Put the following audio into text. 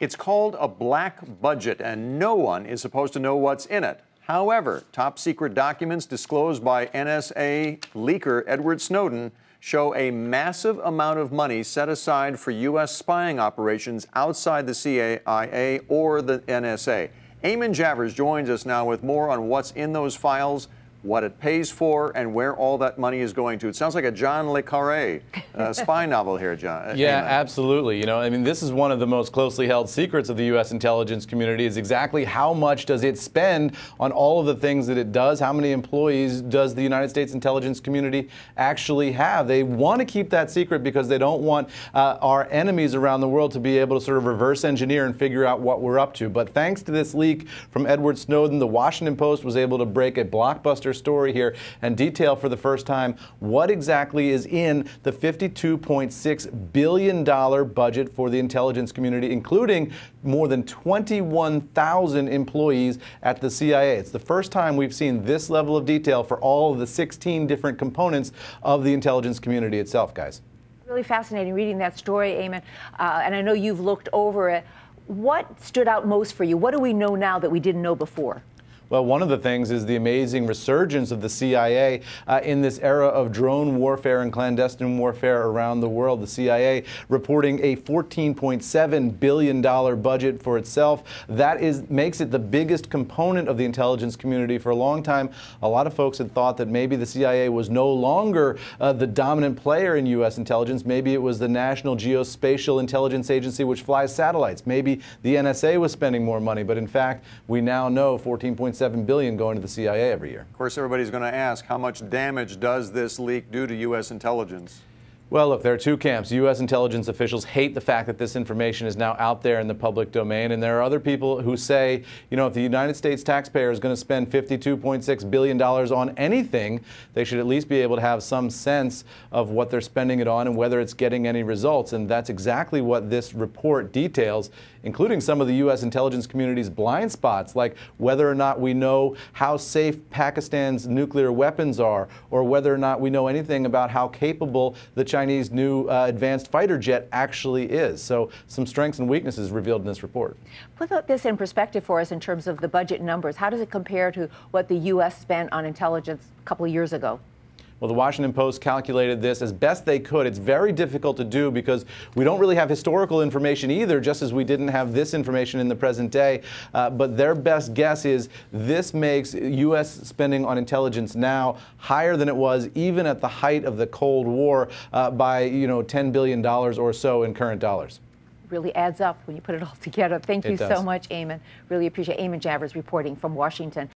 It's called a black budget, and no one is supposed to know what's in it. However, top secret documents disclosed by NSA leaker Edward Snowden show a massive amount of money set aside for U.S. spying operations outside the CIA or the NSA. Eamon Javers joins us now with more on what's in those files what it pays for, and where all that money is going to. It sounds like a John Le Carre uh, spy novel here, John. Uh, yeah, Amen. absolutely. You know, I mean, this is one of the most closely held secrets of the U.S. intelligence community is exactly how much does it spend on all of the things that it does? How many employees does the United States intelligence community actually have? They want to keep that secret because they don't want uh, our enemies around the world to be able to sort of reverse engineer and figure out what we're up to. But thanks to this leak from Edward Snowden, the Washington Post was able to break a blockbuster story here and detail for the first time what exactly is in the $52.6 billion budget for the intelligence community, including more than 21,000 employees at the CIA. It's the first time we've seen this level of detail for all of the 16 different components of the intelligence community itself, guys. Really fascinating reading that story, Eamon. Uh, and I know you've looked over it. What stood out most for you? What do we know now that we didn't know before? Well, one of the things is the amazing resurgence of the CIA uh, in this era of drone warfare and clandestine warfare around the world. The CIA reporting a $14.7 billion budget for itself. That is makes it the biggest component of the intelligence community for a long time. A lot of folks had thought that maybe the CIA was no longer uh, the dominant player in U.S. intelligence. Maybe it was the National Geospatial Intelligence Agency, which flies satellites. Maybe the NSA was spending more money. But in fact, we now know 14.7 $1.7 going to the CIA every year. Of course, everybody's going to ask, how much damage does this leak do to U.S. intelligence? Well, look, there are two camps. U.S. intelligence officials hate the fact that this information is now out there in the public domain. And there are other people who say, you know, if the United States taxpayer is going to spend $52.6 billion on anything, they should at least be able to have some sense of what they're spending it on and whether it's getting any results. And that's exactly what this report details, including some of the U.S. intelligence community's blind spots, like whether or not we know how safe Pakistan's nuclear weapons are, or whether or not we know anything about how capable the Chinese Chinese new uh, advanced fighter jet actually is. So some strengths and weaknesses revealed in this report. Put this in perspective for us in terms of the budget numbers. How does it compare to what the U.S. spent on intelligence a couple of years ago? Well, the Washington Post calculated this as best they could. It's very difficult to do because we don't really have historical information either, just as we didn't have this information in the present day. Uh, but their best guess is this makes U.S. spending on intelligence now higher than it was even at the height of the Cold War uh, by, you know, $10 billion or so in current dollars really adds up when you put it all together. Thank you so much, Eamon. Really appreciate Eamon Javers reporting from Washington.